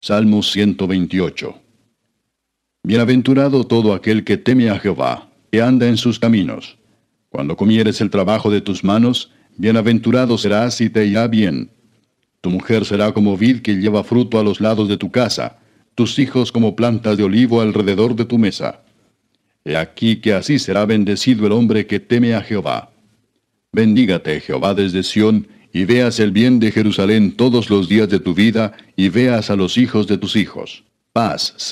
Salmo 128. Bienaventurado todo aquel que teme a Jehová, que anda en sus caminos. Cuando comieres el trabajo de tus manos, bienaventurado serás y te irá bien. Tu mujer será como vid que lleva fruto a los lados de tu casa, tus hijos como plantas de olivo alrededor de tu mesa. He aquí que así será bendecido el hombre que teme a Jehová. Bendígate, Jehová, desde Sión, y veas el bien de Jerusalén todos los días de tu vida, y veas a los hijos de tus hijos. Paz.